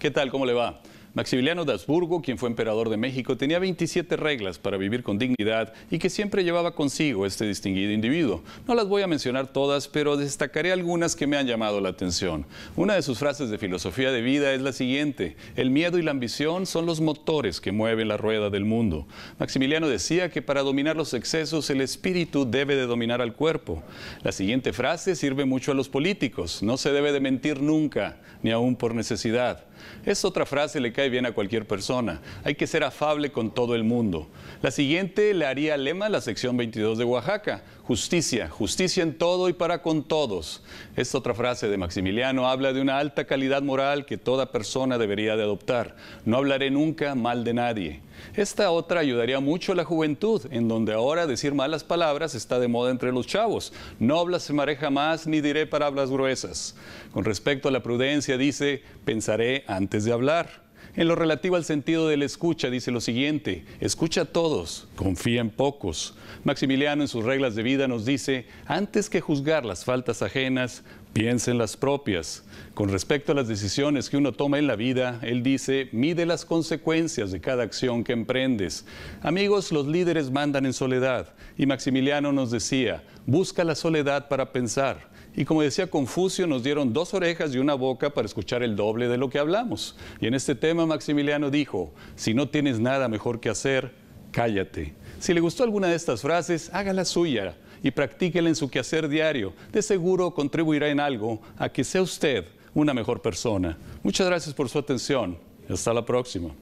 ¿Qué tal? ¿Cómo le va? Maximiliano de Habsburgo, quien fue emperador de México, tenía 27 reglas para vivir con dignidad y que siempre llevaba consigo este distinguido individuo. No las voy a mencionar todas, pero destacaré algunas que me han llamado la atención. Una de sus frases de filosofía de vida es la siguiente, el miedo y la ambición son los motores que mueven la rueda del mundo. Maximiliano decía que para dominar los excesos el espíritu debe de dominar al cuerpo. La siguiente frase sirve mucho a los políticos, no se debe de mentir nunca, ni aún por necesidad. Es otra frase, le cae bien a cualquier persona. Hay que ser afable con todo el mundo. La siguiente le haría lema a la sección 22 de Oaxaca. Justicia, justicia en todo y para con todos. Esta otra frase de Maximiliano habla de una alta calidad moral que toda persona debería de adoptar. No hablaré nunca mal de nadie. Esta otra ayudaría mucho a la juventud, en donde ahora decir malas palabras está de moda entre los chavos. No hablas jamás ni diré palabras gruesas. Con respecto a la prudencia dice, pensaré antes de hablar. En lo relativo al sentido de la escucha, dice lo siguiente, escucha a todos, confía en pocos. Maximiliano en sus reglas de vida nos dice, antes que juzgar las faltas ajenas, piensa en las propias. Con respecto a las decisiones que uno toma en la vida, él dice, mide las consecuencias de cada acción que emprendes. Amigos, los líderes mandan en soledad y Maximiliano nos decía, busca la soledad para pensar y como decía Confucio, nos dieron dos orejas y una boca para escuchar el doble de lo que hablamos. Y en este tema Maximiliano dijo, si no tienes nada mejor que hacer, cállate. Si le gustó alguna de estas frases, hágala suya y practíquela en su quehacer diario. De seguro contribuirá en algo a que sea usted una mejor persona. Muchas gracias por su atención. Hasta la próxima.